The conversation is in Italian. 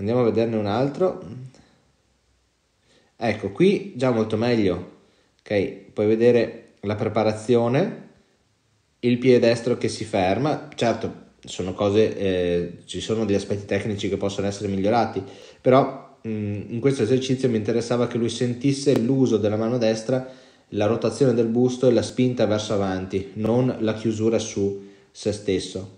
Andiamo a vederne un altro. Ecco, qui già molto meglio. Ok, puoi vedere la preparazione, il piede destro che si ferma. Certo, sono cose, eh, ci sono degli aspetti tecnici che possono essere migliorati, però mh, mm, in questo esercizio mi interessava che lui sentisse l'uso della mano destra, la rotazione del busto e la spinta verso avanti, non la chiusura su se stesso.